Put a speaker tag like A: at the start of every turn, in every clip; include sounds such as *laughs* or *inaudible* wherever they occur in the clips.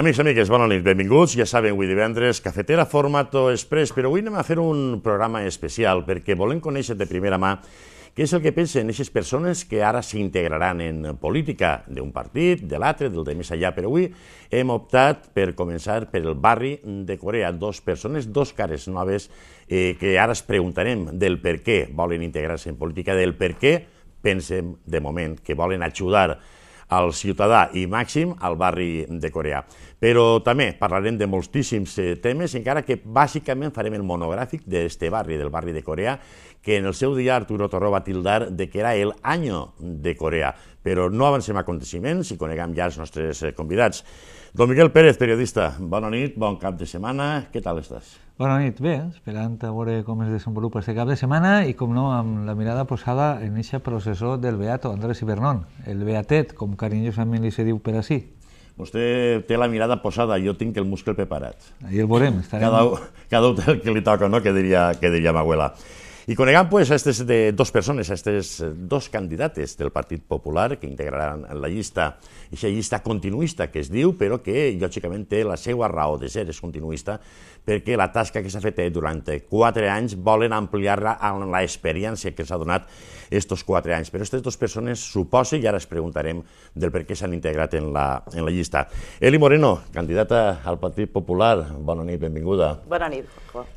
A: Amics i amigues, bona nit, benvinguts. Ja saben, avui divendres, cafetera formato express, però avui anem a fer un programa especial perquè volem conèixer de primera mà què és el que pensen aquestes persones que ara s'integraran en política d'un partit, de l'altre, del de més allà. Però avui hem optat per començar per el barri de Corea. Dos persones, dos cares noves, eh, que ara es preguntarem del per què volen integrar-se en política, del per què pensen de moment que volen ajudar al ciutadà i màxim al barri de Corea. Però també parlarem de moltíssims eh, temes, encara que bàsicament farem el monogràfic d'este barri, del barri de Corea, que en el seu dia Arturo Torró va tildar de que era el any de Corea. Però no avancem aconteciments i coneguem ja els nostres eh, convidats. Don Miguel Pérez, periodista, bona nit, bon cap de setmana, què tal estàs?
B: Bona nit, bé, esperant a veure com es desenvolupa aquest cap de setmana i, com no, amb la mirada posada en aquest processó del Beato, Andrés Ibernón, el Beatet, com carinyosament li se diu per a Si.
A: Vostè té la mirada posada, jo tinc el muscle preparat. Ahí
B: el veurem. Estarem... Cada,
A: cada hotel que li toca, no?, que diria, que diria Maguela. I conegam pues, a aquestes eh, dues persones, a aquestes eh, dos candidates del Partit Popular que integraran en la llista, aquesta llista continuista que es diu, però que lògicament té la seva raó de ser, és continuista, perquè la tasca que s'ha fet eh, durant quatre anys volen ampliar-la amb l'experiència que s'ha donat aquests quatre anys. Però aquestes dues persones suposen, i ara es preguntarem del per què s'han integrat en la, en la llista. Eli Moreno, candidata al Partit Popular, bona nit, benvinguda. Bona nit.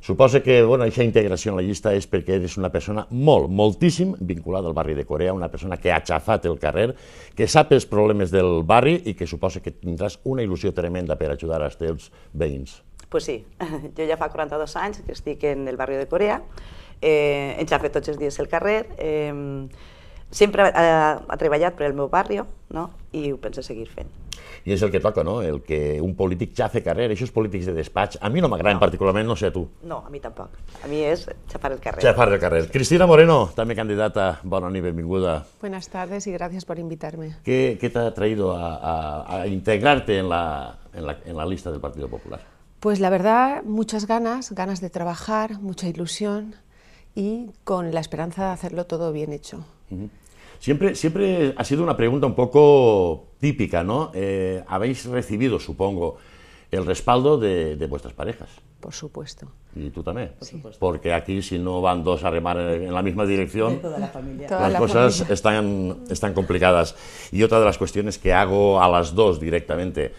A: Suposa que bueno, aquesta integració en la llista és perquè eres una persona molt, moltíssim vinculada al barri de Corea, una persona que ha aixafat el carrer, que sap els problemes del barri i que suposa que tindràs una il·lusió tremenda per ajudar els teus veïns
C: pues sí, jo *laughs* ja fa 42 anys que estic en el barri de Corea, eh, enxafe tots els dies el carrer, eh, sempre ha, ha treballat per el meu barri no? i ho penso seguir fent.
A: I és el que toca, no? El que un polític ja fa carrer, això és polítics de despatx. A mi no m'agraden no. particularment, no sé tu.
C: No, a mi tampoc. A mi és xafar el carrer. Xafar el
A: carrer. Sí. Cristina Moreno, també candidata, bona nit, benvinguda.
C: Buenas tardes y gracias por invitarme.
A: Què, què t'ha traído a, a, a integrar-te en la, en, la, en la lista del Partido Popular?
D: Pues la verdad, muchas ganas, ganas de trabajar, mucha ilusión y con la esperanza de hacerlo todo bien hecho.
A: Siempre, siempre ha sido una pregunta un poco típica, ¿no? Eh, habéis recibido, supongo, el respaldo de, vuestras parejas.
D: Por supuesto.
A: Y tú también. Por supuesto. Porque aquí si no van dos a remar en la misma dirección, las cosas Están, están complicadas. Y otra de las cuestiones que hago a las dos directamente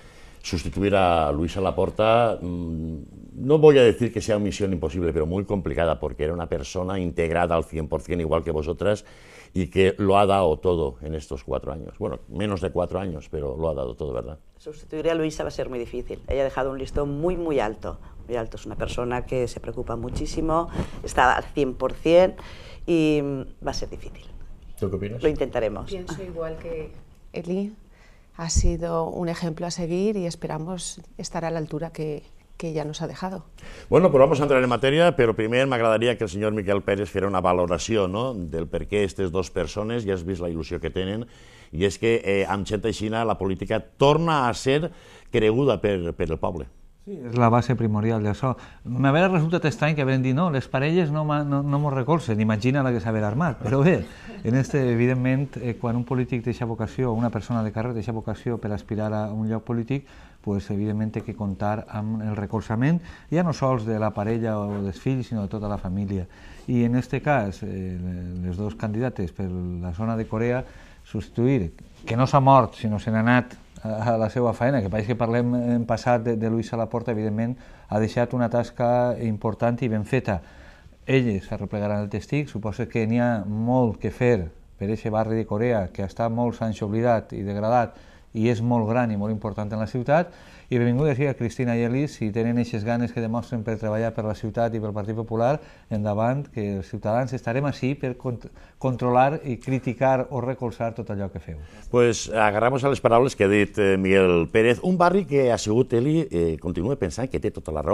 A: sustituir a Luisa Laporta, mm, no voy a decir que sea una misión imposible, pero muy complicada, porque era una persona integrada al 100%, igual que vosotras, y que lo ha dado todo en estos cuatro años. Bueno, menos de cuatro años, pero lo ha dado todo, ¿verdad?
C: Sustituir a Luisa va a ser muy difícil. Ella ha dejado un listón muy, muy alto. Muy alto. Es una persona que se preocupa muchísimo, está al 100% y mm, va a ser difícil. ¿Tú qué opinas? Lo intentaremos. Pienso ah. igual que Eli.
D: ha sido un ejemplo a seguir y esperamos estar a la altura que, que ya nos ha dejado.
A: Bueno, pues vamos a entrar en materia, pero primer agradaría que el señor Miquel Pérez fera una valoración no?, del por qué estas dos personas, ya has visto la ilusión que tienen, y es que eh, amb y China la política torna a ser creguda per, per el poble.
B: Sí, és la base primordial d'això. A veure, resulta estrany que vam dir, no, les parelles no no, no, no recolzen, imagina la que s'ha armat. Però bé, en este, evidentment, eh, quan un polític deixa vocació, una persona de carrer deixa vocació per aspirar a un lloc polític, pues, evidentment té que comptar amb el recolzament, ja no sols de la parella o dels fills, sinó de tota la família. I en aquest cas, eh, les dos candidates per la zona de Corea, substituir, que no s'ha mort, sinó se n'ha anat a la seva feina, que pareix que parlem en passat de, de Luis Laporta, evidentment ha deixat una tasca important i ben feta. Ell s'arreplegaran el testic, suposa que n'hi ha molt que fer per aquest barri de Corea que està molts anys oblidat i degradat, ...y es muy gran y muy importante en la ciudad. Y a decir a Cristina y Elis, si tienen esos ganes que demostren ...para trabajar por la ciudad y por el Partido Popular, endavant, que los ciudadanos estaremos así... per controlar y criticar o recolzar ...todo allò que feu.
A: Pues agarramos a las palabras que ha eh, Miguel Pérez, un barrio que ha sigut, Eli, eh, continúe pensando que té toda la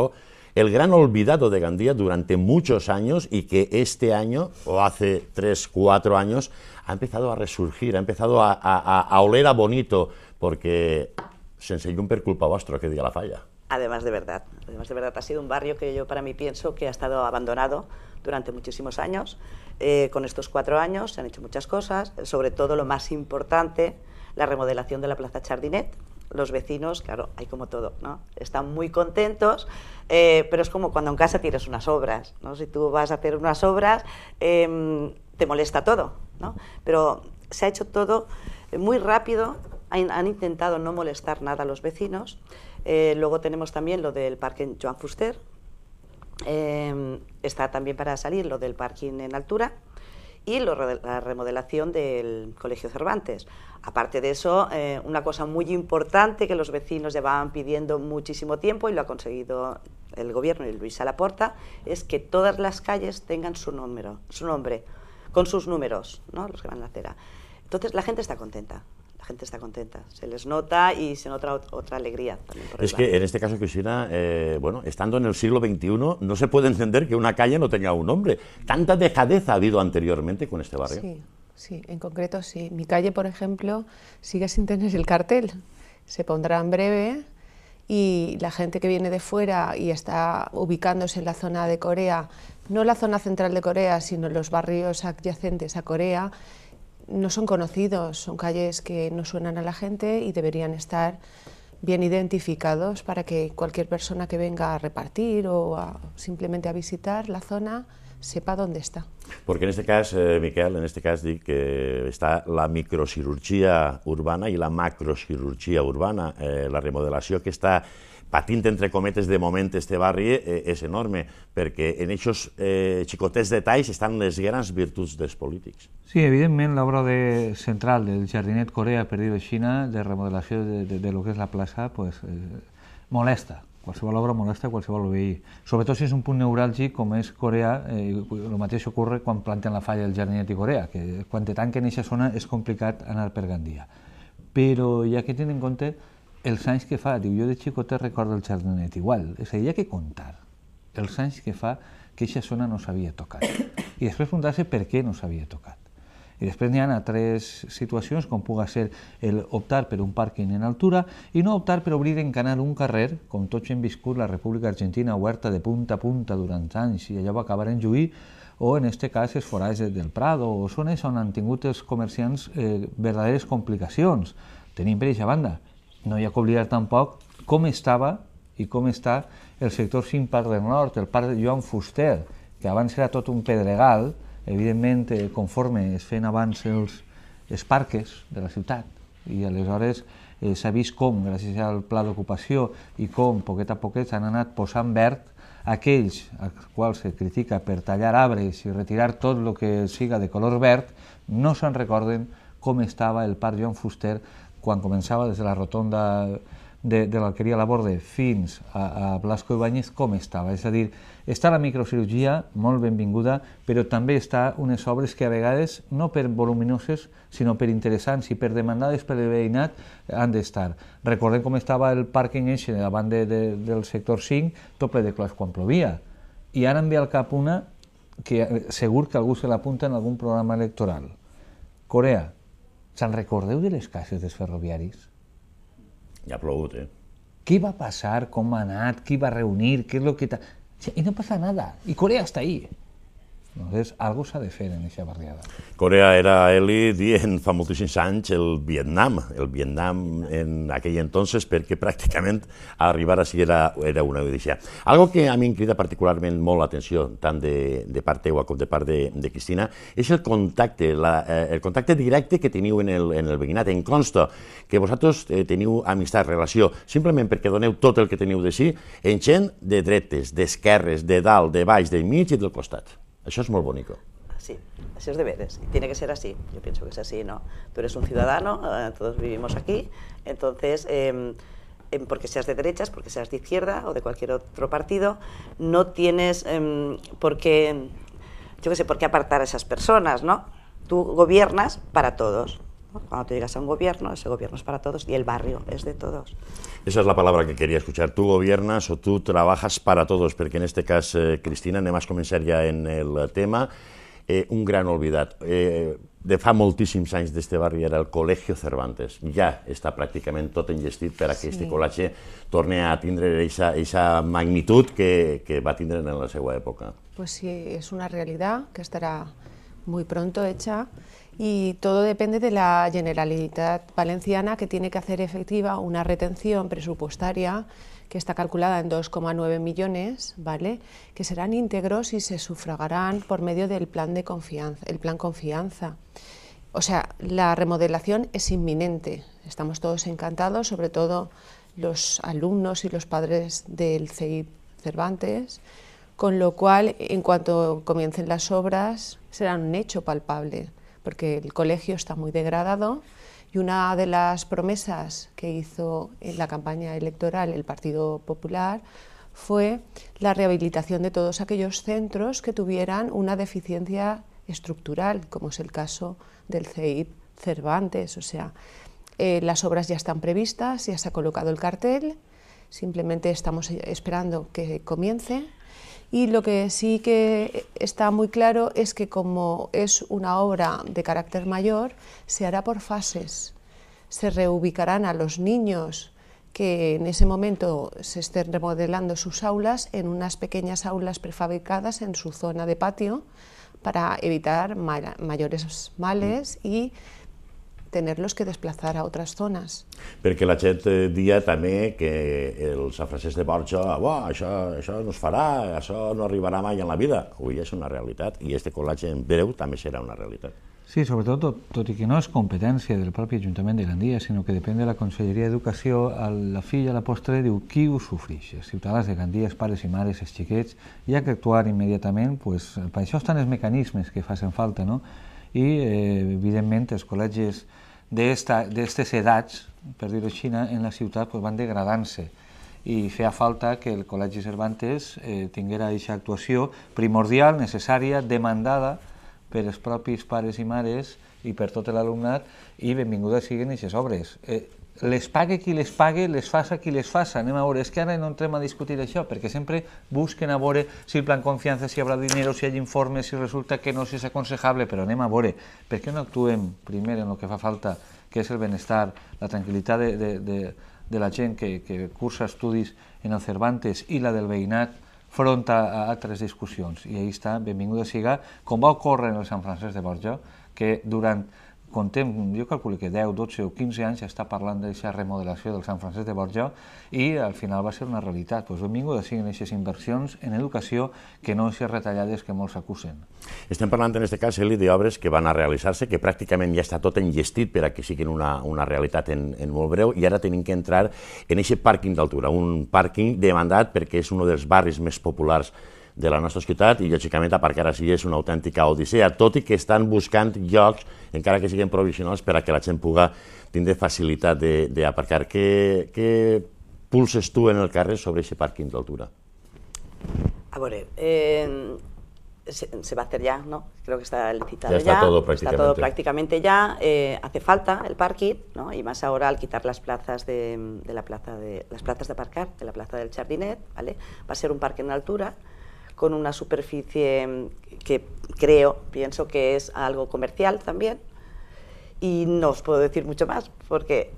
A: el gran olvidado de Gandía durante muchos años y que este año, o hace tres, cuatro años, ha empezado a resurgir, ha empezado a, a oler a bonito, porque se enseñó un culpa astro que diga la falla.
C: Además de verdad, además de verdad, ha sido un barrio que yo para mí pienso que ha estado abandonado durante muchísimos años. Eh, con estos cuatro años se han hecho muchas cosas, sobre todo lo más importante, la remodelación de la Plaza Chardinet. Los vecinos, claro, hay como todo, ¿no? Están muy contentos, eh, pero es como cuando en casa tienes unas obras, ¿no? Si tú vas a hacer unas obras, em, te molesta todo, ¿no? Pero se ha hecho todo muy rápido han, intentado no molestar nada a los vecinos. Eh, luego tenemos también lo del parque Joan Fuster. Em, está también para salir lo del parking en altura y la remodelación del Colegio Cervantes. Aparte de eso, eh, una cosa muy importante que los vecinos llevaban pidiendo muchísimo tiempo y lo ha conseguido el gobierno y Luis Alaporta es que todas las calles tengan su, número, su nombre, con sus números, los que van a la acera. Entonces la gente está contenta la gente está contenta, se les nota y se nota otra, alegría.
A: es que en este caso, Cristina, eh, bueno, estando en el siglo XXI, no se puede entender que una calle no tenga un nombre. Tanta dejadez ha habido anteriormente con este barrio. Sí,
C: sí,
D: en concreto sí. Mi calle, por ejemplo, sigue sin tener el cartel. Se pondrá en breve y la gente que viene de fuera y está ubicándose en la zona de Corea, no la zona central de Corea, sino los barrios adyacentes a Corea, no son conocidos, son calles que no suenan a la gente y deberían estar bien identificados para que cualquier persona que venga a repartir o simplemente a visitar la zona sepa dónde está.
A: Porque en este caso, eh, Miquel, en este caso está la microcirugía urbana y la macrocirugía urbana, eh, la remodelación que está... patint, entre cometes, de moment, este barri eh, és enorme, perquè en aquests eh, xicotets detalls estan les grans virtuts dels polítics.
B: Sí, evidentment, l'obra de, central del jardinet Corea, per dir-ho així, de remodelació de, de, de lo que és la plaça, pues, eh, molesta. Qualsevol obra molesta qualsevol veí. Sobretot si és un punt neuràlgic com és Corea, eh, el mateix ocorre quan planten la falla del jardinet i Corea, que quan te tanquen aquesta zona és complicat anar per Gandia. Però ja que tenen en compte els anys que fa, diu, jo de xicota recordo el jardinet igual, és a dir, hi ha que contar els anys que fa que aquesta zona no s'havia tocat i després preguntar-se per què no s'havia tocat. I després n'hi ha tres situacions com puga ser el optar per un pàrquing en altura i no optar per obrir en canal un carrer, com tots hem viscut la República Argentina oberta de punta a punta durant anys i allò va acabar en Lluís, o en aquest cas els forats del Prado o zones on han tingut els comerciants eh, verdaderes complicacions. Tenim per aquesta banda no hi ha que oblidar tampoc com estava i com està el sector 5 Parc del Nord, el parc de Joan Fuster, que abans era tot un pedregal, evidentment, eh, conforme es feien abans els, els parques de la ciutat, i aleshores eh, s'ha vist com, gràcies al pla d'ocupació, i com, poquet a poquet, s'han anat posant verd aquells als quals se critica per tallar arbres i retirar tot el que siga de color verd, no se'n recorden com estava el parc Joan Fuster quan començava des de la rotonda de, de l'Alqueria a la Borde fins a, a Blasco Ibáñez, com estava. És a dir, està la microcirurgia, molt benvinguda, però també està unes obres que a vegades, no per voluminoses, sinó per interessants i per demandades per veïnat, han d'estar. Recordem com estava el pàrquing eixen davant de, de, del sector 5, tot ple de clars quan plovia. I ara em ve al cap una que eh, segur que algú se l'apunta en algun programa electoral. Corea, Se'n recordeu de les caixes dels ferroviaris? Ja ha plogut, eh? Què va passar, com ha anat, qui va reunir, què és lo que... Ta... I no passa nada. I Corea està ahí alguna cosa s'ha de fer en aquesta barriada.
A: Corea era, Eli, dient fa moltíssims anys el Vietnam, el Vietnam en aquell entonces, perquè pràcticament arribar a si era, era una odissea. Algo que a mi em crida particularment molt l'atenció, tant de, de part teua com de part de, de Cristina, és el contacte, la, eh, el contacte directe que teniu en el, en el veïnat. En consta que vosaltres eh, teniu amistat, relació, simplement perquè doneu tot el que teniu de si en gent de dretes, d'esquerres, de dalt, de baix, de mig i del costat. Eso es muy bonito.
C: Sí, eso es deberes. tiene que ser así, yo pienso que es así, ¿no? Tú eres un ciudadano, eh, todos vivimos aquí, entonces, em, em, porque seas de derechas, porque seas de izquierda o de cualquier otro partido, no tienes em, por qué, yo qué sé, por qué apartar a esas personas, ¿no? Tú gobiernas para todos, ¿no? Cuando tú llegas a un gobierno, ese gobierno es para todos y el barrio es de todos.
A: Esa es la palabra que quería escuchar. Tú gobiernas o tú trabajas para todos, porque en este caso, eh, Cristina, anem a començar ja en el tema. Eh, un gran oblidat. Eh, de fa moltíssims anys d'este barri era el Col·legio Cervantes. Ja està pràcticament tot enllestit per a que este sí. col·legi torni a tindre aquesta magnitud que, que va tindre en la seva època.
D: Pues sí, és una realitat que estarà muy pronto hecha y todo depende de la Generalitat Valenciana que tiene que hacer efectiva una retención presupuestaria que está calculada en 2,9 millones, ¿vale? Que serán íntegros y se sufragarán por medio del plan de confianza, el plan confianza. O sea, la remodelación es inminente. Estamos todos encantados, sobre todo los alumnos y los padres del CEIP Cervantes con lo cual en cuanto comiencen las obras será un hecho palpable, porque el colegio está muy degradado y una de las promesas que hizo en la campaña electoral el Partido Popular fue la rehabilitación de todos aquellos centros que tuvieran una deficiencia estructural, como es el caso del CEIP Cervantes. O sea, eh, las obras ya están previstas, ya se ha colocado el cartel, simplemente estamos esperando que comience y lo que sí que está muy claro es que como es una obra de carácter mayor, se hará por fases. Se reubicarán a los niños que en ese momento se estén remodelando sus aulas en unas pequeñas aulas prefabricadas en su zona de patio para evitar mayores males y tenerlos que desplaçar a otras zones.
A: Perquè la gent eh, dia també que els afrancers de Borja, això, això no es farà, això no arribarà mai en la vida. Avui és una realitat i este col·legi en breu també serà una realitat.
B: Sí, sobretot, tot, tot i que no és competència del propi Ajuntament de Gandia, sinó que depèn de la Conselleria d'Educació, la filla a la postre diu qui ho sofreix, els ciutadans de Gandia, els pares i mares, els xiquets, hi ha que actuar immediatament, pues, per això estan els mecanismes que facen falta, no? i, eh, evidentment, els col·legis d'aquestes edats, per dir-ho així, en la ciutat pues, van degradant-se i feia falta que el Col·legi Cervantes eh, tinguera aquesta actuació primordial, necessària, demandada per els propis pares i mares i per tot l'alumnat i benvingudes siguin aquestes obres. Eh, les pague qui les pague, les faça qui les faça. Anem a veure, és que ara no entrem a discutir això, perquè sempre busquen a veure si el plan confiança, si hi haurà diners, si hi ha informes, si resulta que no si és aconsejable, però anem a veure, per què no actuem primer en el que fa falta, que és el benestar, la tranquil·litat de, de, de, de la gent que, que cursa estudis en el Cervantes i la del veïnat, front a, a altres discussions. I ahí està, benvinguda siga, com va ocórrer en el Sant Francesc de Borja, que durant contem, jo calculo que 10, 12 o 15 anys ja està parlant d'aquesta remodelació del Sant Francesc de Borja i al final va ser una realitat. Pues doncs benvingudes seguir aquestes inversions en educació que no ser retallades que molts acusen.
A: Estem parlant en aquest cas, Eli, d'obres que van a realitzar-se, que pràcticament ja està tot enllestit per a que siguin una, una realitat en, en molt breu i ara tenim que entrar en aquest pàrquing d'altura, un pàrquing demandat perquè és un dels barris més populars de la nostra ciutat i, lògicament, aparcar a Silla és una autèntica odissea, tot i que estan buscant llocs, encara que siguin provisionals, per a que la gent puga tindre facilitat d'aparcar. Què, què pulses tu en el carrer sobre aquest pàrquing d'altura?
C: A veure, eh, se, se, va a ja, ¿no? Creo que està licitat ja. Ja està tot pràcticament Está todo prácticamente Eh, hace falta el pàrquing, ¿no? I més ara al quitar les places de, de la plaça de les places de aparcar de la plaça del Jardinet, ¿vale? Va ser un parque en altura. con una superficie mm, que creo, pienso que es algo comercial también. Y no os puedo decir mucho más, porque...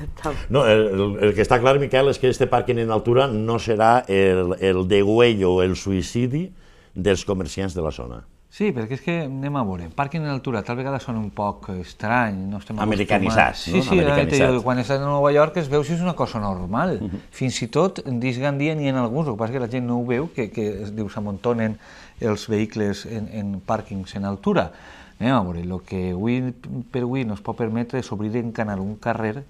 C: *laughs*
A: no, el, que está claro, Miquel, es que este parking en altura no será el, el degüello o el suicidi los comerciantes de la zona.
B: Sí, perquè és que anem a veure, pàrquing en altura tal vegada són un poc estrany, no estem Americanitzats, no? Sí, sí, Americanitzats. quan estàs a Nova York es veu si és una cosa normal, uh mhm. -huh. fins i tot dins Gandia n'hi ha alguns, el que passa que la gent no ho veu, que, que es diu s'amontonen els vehicles en, en pàrquings en altura. Anem a veure, el que avui per avui no es pot permetre és obrir en canal un carrer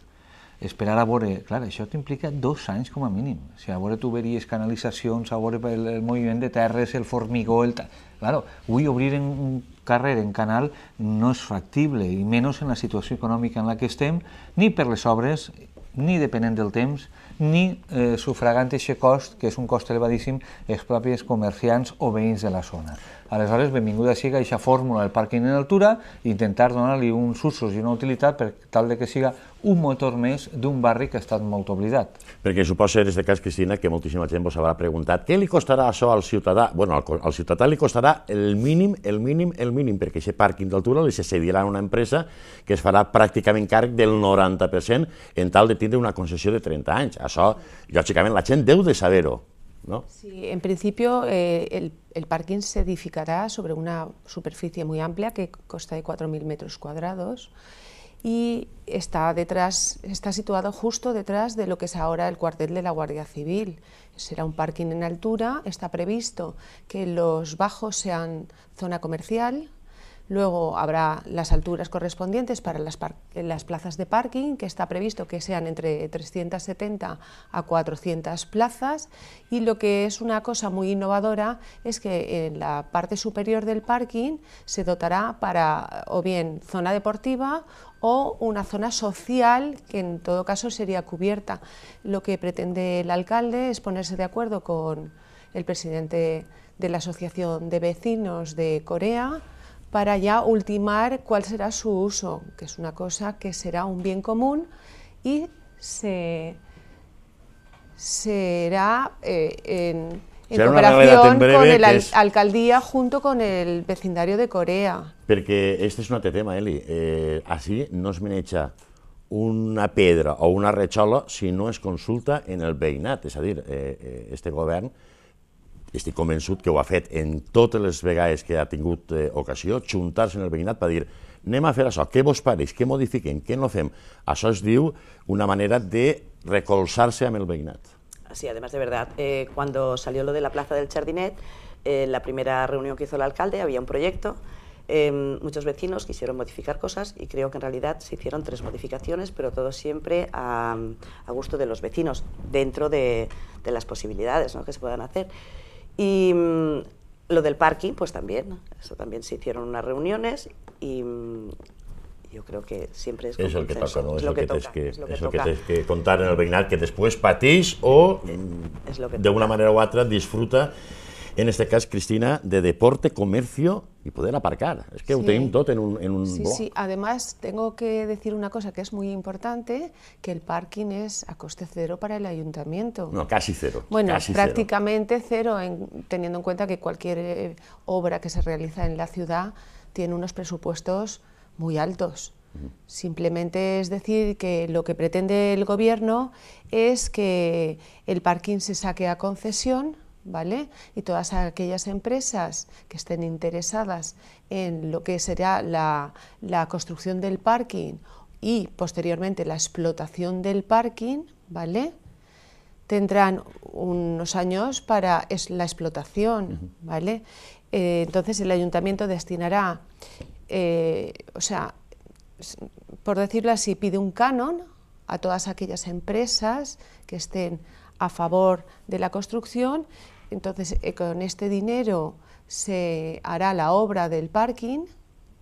B: esperar a veure, clar, això t'implica dos anys com a mínim, o sigui, a veure tuberies, canalitzacions, a veure el, el moviment de terres, el formigó, el... Ta... Claro, avui obrir un carrer en canal no és factible, i menys en la situació econòmica en la que estem, ni per les obres, ni depenent del temps, ni eh, sufragant aquest cost, que és un cost elevadíssim, els propis comerciants o veïns de la zona. Aleshores, benvinguda siga aquesta fórmula del pàrquing en altura, intentar donar-li uns usos i una utilitat per tal de que siga un motor més d'un barri que ha estat molt oblidat.
A: Perquè suposa, en aquest cas, Cristina, que moltíssima gent vos haurà preguntat què li costarà això al ciutadà? bueno, al, al ciutadà li costarà el mínim, el mínim, el mínim, perquè aquest pàrquing d'altura li se cedirà a una empresa que es farà pràcticament càrrec del 90% en tal de tindre una concessió de 30 anys. Això, lògicament, la gent deu de saber-ho, ¿No?
D: Sí, en principio eh, el, el, parking se edificará sobre una superficie muy amplia que consta de 4.000 metros cuadrados y está detrás, está situado justo detrás de lo que es ahora el cuartel de la Guardia Civil. Será un parking en altura, está previsto que los bajos sean zona comercial, Luego habrá las alturas correspondientes para las, plazas de parking, que está previsto que sean entre 370 a 400 plazas. Y lo que es una cosa muy innovadora es que en la parte superior del parking se dotará para o bien zona deportiva o una zona social que en todo caso sería cubierta. Lo que pretende el alcalde es ponerse de acuerdo con el presidente de la Asociación de Vecinos de Corea, para ya ultimar cuál será su uso, que es una cosa que será un bien común y se, será eh, en, en con la alcaldía junto con el vecindario de Corea.
A: Porque este es un tema, Eli. Eh, así no es menecha una piedra o una rechola si no es consulta en el beinat, es decir, eh, este gobierno, este convençut que ho ha fet en todas las vegades que ha tingut ocasión, eh, ocasió, en el veïnat para dir anem a fer això, què vos pareix, ¿qué modifiquen? ¿qué no fem. Això es diu una manera de recolzar a amb el veïnat.
C: Sí, además de verdad, eh, cuando salió lo de la Plaza del Chardinet, eh, la primera reunión que hizo el alcalde había un proyecto, eh, muchos vecinos quisieron modificar cosas y creo que en realidad se hicieron tres modificaciones, pero todo siempre a, gusto de los vecinos, dentro de, de las posibilidades ¿no? que se puedan hacer. Y mm, lo del parking, pues también, eso también se hicieron unas reuniones y mm, yo creo que siempre es, lo que toca, ¿no? Es, lo que, tienes
A: que, contar en el veinal, que después patís o mm, de una manera u otra disfruta en este caso, Cristina, de deporte, comercio y poder aparcar. Es que sí. un tot en un, sí, sí,
D: además tengo que decir una cosa que es muy importante, que el parking es a coste cero para el ayuntamiento. No,
A: casi cero. Bueno,
D: prácticamente cero, teniendo en cuenta que cualquier eh, obra que se realiza en la ciudad tiene unos presupuestos muy altos. Simplemente es decir que lo que pretende el gobierno es que el parking se saque a concesión ¿vale? Y todas aquellas empresas que estén interesadas en lo que será la, construcción del parking y posteriormente la explotación del parking, ¿vale? Tendrán unos años para es, la explotación, ¿vale? Eh, entonces el ayuntamiento destinará, eh, o sea, por decirlo así, pide un canon a todas aquellas empresas que estén a favor de la construcción entonces, eh, con este dinero se hará la obra del parking,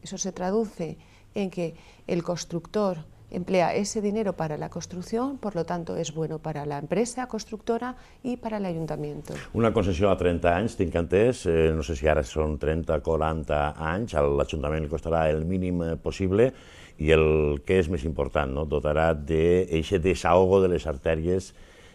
D: eso se traduce en que el constructor emplea ese dinero para la construcción, por lo tanto es bueno para la empresa constructora y para el ayuntamiento.
A: Una concesión a 30 años, eh, no sé si ahora son 30 o 40 años, al ayuntamiento le costará el mínimo eh, posible y el que es más importante, dotará de ese desahogo de las arterias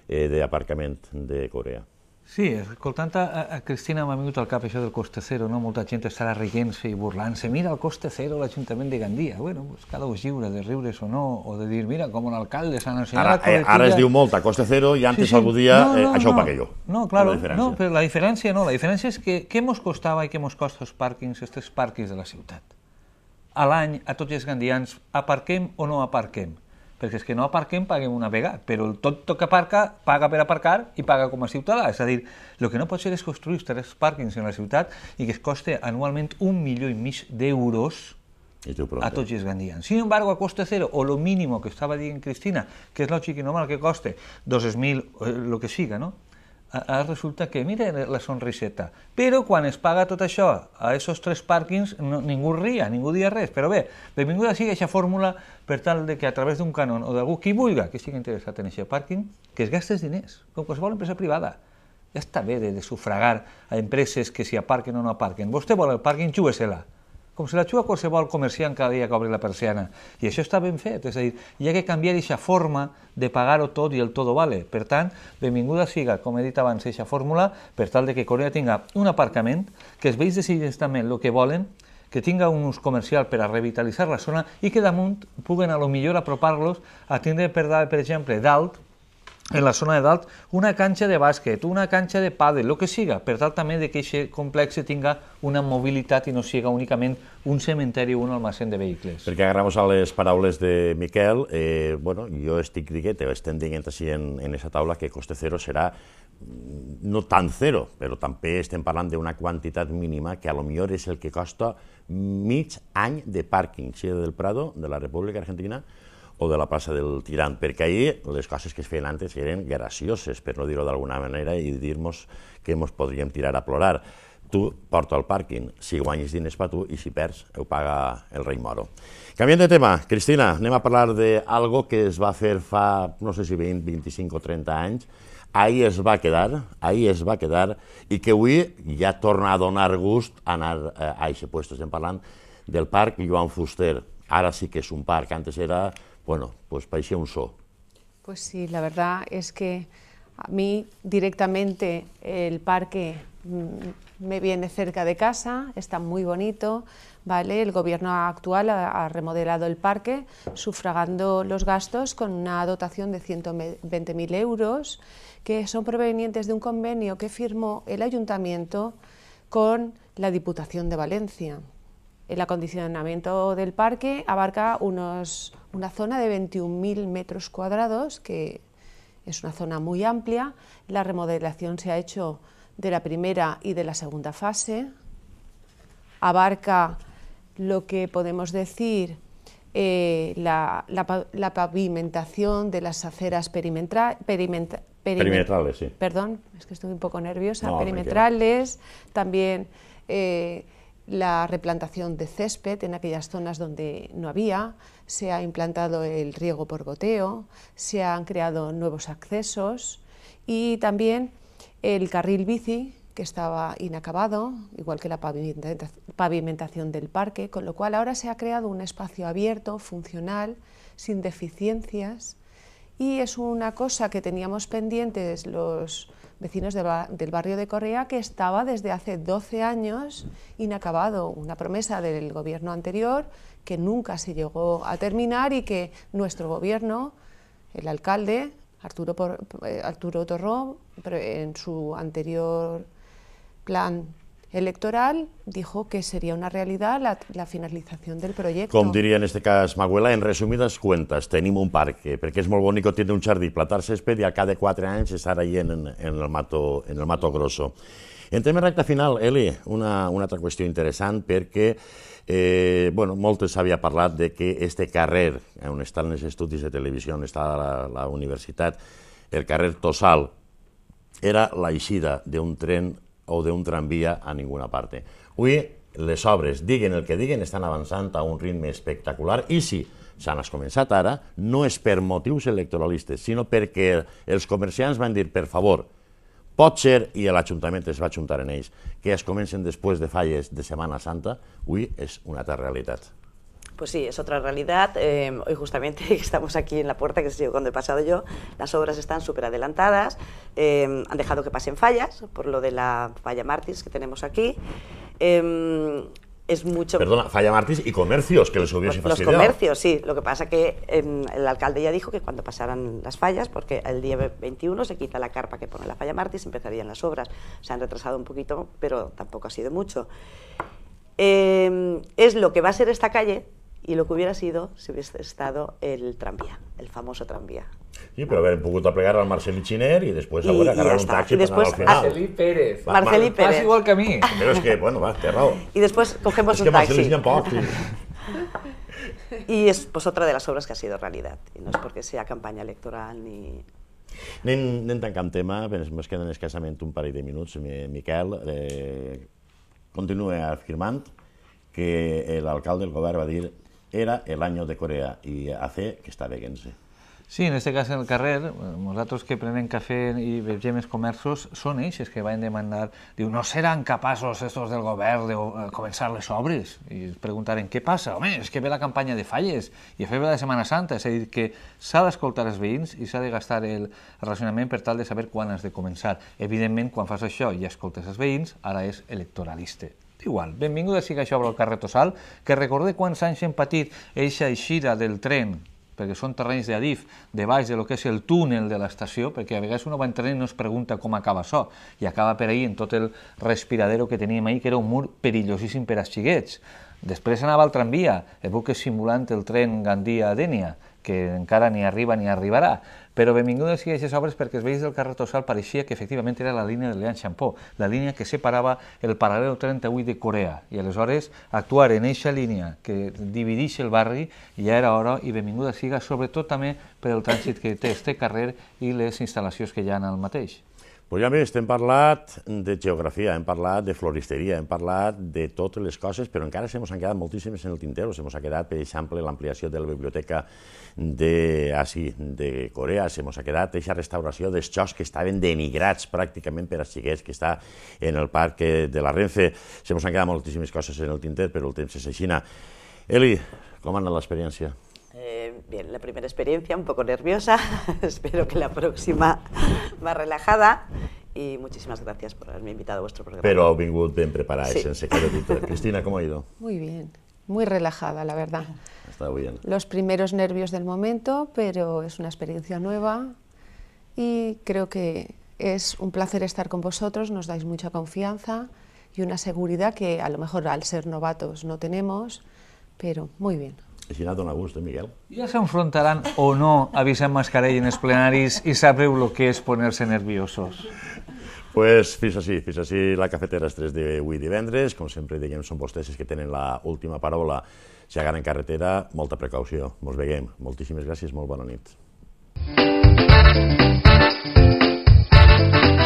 A: de aparcamiento de Corea.
B: Sí, escoltant a, a Cristina m'ha vingut al cap això del coste cero, no? Molta gent estarà rient-se i burlant-se. Mira el coste cero a l'Ajuntament de Gandia. Bueno, pues cada us lliure de riures o no, o de dir, mira, com un alcalde s'han ensenyat... Ara, eh, ara es diu
A: molt a coste cero i antes sí, sí. algú dia no, eh, no, eh, això no. ho pagué jo. No, claro, no,
B: però la diferència no. La diferència és que què mos costava i què mos costa els pàrquings, aquests pàrquings de la ciutat? A l'any, a tots els gandians, aparquem o no aparquem? perquè és que no aparquem, paguem una vega, però tot, tot que aparca, paga per aparcar i paga com a ciutadà. És a dir, el que no pot ser és construir tres pàrquings en la ciutat i que es costi anualment un milió i mig d'euros a tots els gandians. Sin embargo, a coste cero, o lo mínimo que estava dient Cristina, que és lògic i normal que coste 12.000, el eh, lo que siga, no? ara resulta que, mira la sonriseta. Però quan es paga tot això a aquests tres pàrquings, no, ningú ria, ningú dia res. Però bé, benvinguda sigui aquesta fórmula per tal de que a través d'un canon o d'algú qui vulga que estigui interessat en aquest pàrquing, que es gastes diners, com qualsevol empresa privada. Ja està bé de, de sufragar a empreses que si aparquen o no aparquen. Vostè vol el pàrquing, jugues-la com si la juga qualsevol comerciant cada dia que obri la persiana. I això està ben fet, és a dir, hi ha que canviar aquesta forma de pagar-ho tot i el tot vale. Per tant, benvinguda siga, com he dit abans, aquesta fórmula per tal de que Corea tinga un aparcament, que els veïns decidin també el que volen, que tinga un ús comercial per a revitalitzar la zona i que damunt puguen a lo millor apropar-los a tindre per, per exemple, dalt en la zona de dalt una canxa de bàsquet, una canxa de pàdel, el que siga, per tal també de que aquest complex tinga una mobilitat i no siga únicament un cementeri o un almacén de vehicles.
A: Perquè agarramos a les paraules de Miquel, eh, bueno, jo estic dient, estem dient així en, en esa taula que coste zero serà mm, no tan zero, però també estem parlant d'una quantitat mínima que a lo millor és el que costa mig any de pàrquing, sigui del Prado, de la República Argentina, o de la plaça del Tirant, perquè ahir les coses que es feien antes eren gracioses, per no dir-ho d'alguna manera, i dir-nos que ens podríem tirar a plorar. Tu porta al pàrquing, si guanyes diners per tu i si perds ho paga el rei Moro. Canviant de tema, Cristina, anem a parlar d'algo que es va fer fa, no sé si 20, 25 o 30 anys, ahir es va quedar, ahir es va quedar, i que avui ja torna a donar gust anar eh, a aquest lloc. Estem parlant del parc Joan Fuster. Ara sí que és un parc, antes era bueno, pues país un uso
D: Pues sí, la verdad es que a mí directamente el parque mm, me viene cerca de casa, está muy bonito, ¿vale? El gobierno actual ha, ha remodelado el parque, sufragando los gastos con una dotación de 120.000 euros, que son provenientes de un convenio que firmó el ayuntamiento con la Diputación de Valencia. El acondicionamiento del parque abarca unos, una zona de 21.000 metros cuadrados, que es una zona muy amplia. La remodelación se ha hecho de la primera y de la segunda fase. Abarca lo que podemos decir eh, la, pavimentación de las aceras perimetrales. Sí. Perdón, es que estoy un poco nerviosa. perimetrales, también... Eh, la replantación de césped en aquellas zonas donde no había, se ha implantado el riego por goteo, se han creado nuevos accesos y también el carril bici que estaba inacabado, igual que la pavimentación del parque, con lo cual ahora se ha creado un espacio abierto, funcional, sin deficiencias y es una cosa que teníamos pendientes los vecinos del, barrio de Correa, que estaba desde hace 12 años inacabado, una promesa del gobierno anterior que nunca se llegó a terminar y que nuestro gobierno, el alcalde, Arturo, eh, Arturo Torró, en su anterior plan electoral dijo que sería una realidad la, la finalización del proyecto. Com
A: diria en este cas Maguela, en resumides cuentas, tenim un parque, perquè és molt bonic tenir un jardí, plantar césped i a cada quatre anys estar ahí en, en, el, mato, en el mato grosso. Entrem en recta final, Eli, una, una altra qüestió interessant perquè eh, bueno, moltes havia parlat de que este carrer, eh, on estan els estudis de televisió, on està la, la universitat, el carrer Tosal, era l'eixida d'un tren o d'un tramvia a ninguna part. Avui les obres, diguen el que diguen, estan avançant a un ritme espectacular i si s'han començat ara, no és per motius electoralistes, sinó perquè els comerciants van dir, per favor, pot ser, i l'Ajuntament es va ajuntar en ells, que es comencen després de falles de Setmana Santa, avui és una altra realitat.
C: Pues sí, es otra realidad. Em, hoy justamente *laughs* estamos aquí en la puerta, que es cuando he pasado yo, las obras están súper adelantadas, em, han dejado que pasen fallas, por lo de la falla Martins que tenemos aquí. Em, es mucho... Perdona,
A: falla Martins y comercios que les subió sin Los comercios,
C: sí. Lo que pasa que el alcalde ya dijo que cuando pasaran las fallas, porque el día 21 se quita la carpa que pone la falla Martins, empezarían las obras. Se han retrasado un poquito, pero tampoco ha sido mucho. es lo que va a ser esta calle, y lo que hubiera sido si hubiese estado el tranvía, el famoso tranvía.
A: Sí, pero poco podido aplegar al Marcelí y y después I, haver agarrar un taxi para al final. Ah, Marcelí Pérez. Va, Marcelí Pérez. más igual que
C: a mí. *laughs* Pero es que, bueno,
A: va, cerrado y Y después cogemos un taxi. Es *laughs*
C: que Y es pues, otra de las obras que ha sido realidad. Y no es porque sea campaña electoral ni,
A: Anem, anem tancant tema, ens quedan escasamente un par de minuts. Miquel eh, continua afirmant que el eh, alcalde del govern va a dir era el año de Corea y hace que està veguense.
B: Sí, en este cas en el carrer, nosaltres eh, que prenem cafè i vegem els comerços, són ells els que van demanar, diu, no seran capaços estos del govern de eh, començar les obres? I es preguntaren, què passa? Home, és que ve la campanya de falles i a fer la Setmana Santa, és a dir, que s'ha d'escoltar els veïns i s'ha de gastar el racionament per tal de saber quan has de començar. Evidentment, quan fas això i escoltes els veïns, ara és electoralista. Igual, benvinguda siga això al carrer Tossal, que recordé quants anys hem patit eixa eixida del tren perquè són terrenys d'Adif, de baix de lo que és el túnel de l'estació, perquè a vegades un va entrant i no es pregunta com acaba això, i acaba per ahir en tot el respiradero que teníem ahir, que era un mur perillosíssim per als xiquets. Després anava al tramvia, època simulant el tren Gandia-Dènia, que encara ni arriba ni arribarà, però benvinguda a aquestes obres perquè els veïns del carrer Tossal pareixia que efectivament era la línia de l'Ian Champó, la línia que separava el paral·lel 38 de Corea, i aleshores actuar en eixa línia que divideix el barri ja era hora i benvinguda siga, sobretot també per el trànsit que té este carrer i les instal·lacions que hi ha en
A: el mateix. Pues ja més, hem parlat de geografia, hem parlat de floristeria, hem parlat de totes les coses, però encara se han quedat moltíssimes en el tintero. Se hem ha quedat, per exemple, l'ampliació de la biblioteca de, ah, sí, de Corea, se ha quedat aquesta restauració dels xocs que estaven denigrats pràcticament per a xiquets que està en el parc de la Renfe. Se han quedat moltíssimes coses en el tinter, però el temps és aixina. Eli, com ha anat l'experiència?
C: Eh, bien, la primera experiencia un poco nerviosa, *laughs* espero que la próxima más relajada y muchísimas gracias por haberme invitado a vuestro programa. Pero
A: a Ovingwood bien preparáis sí. en *laughs* Cristina, ¿cómo ha ido?
D: Muy bien, muy relajada, la verdad. muy bien. Los primeros nervios del momento, pero es una experiencia nueva y creo que es un placer estar con vosotros, nos dais mucha confianza y una seguridad que a lo mejor al ser novatos no tenemos, pero muy bien.
A: Així no dona gust, eh, Miguel?
B: Ja s'enfrontaran o no a Vicent Mascarell en els plenaris i sabreu lo que és ponerse nerviosos.
A: Pues fins així, fins així la cafetera és 3 d'avui divendres. Com sempre diguem, són vostès els que tenen la última paraula. Si agarren carretera, molta precaució. Ens veiem. Moltíssimes gràcies, molt bona nit. Thank you.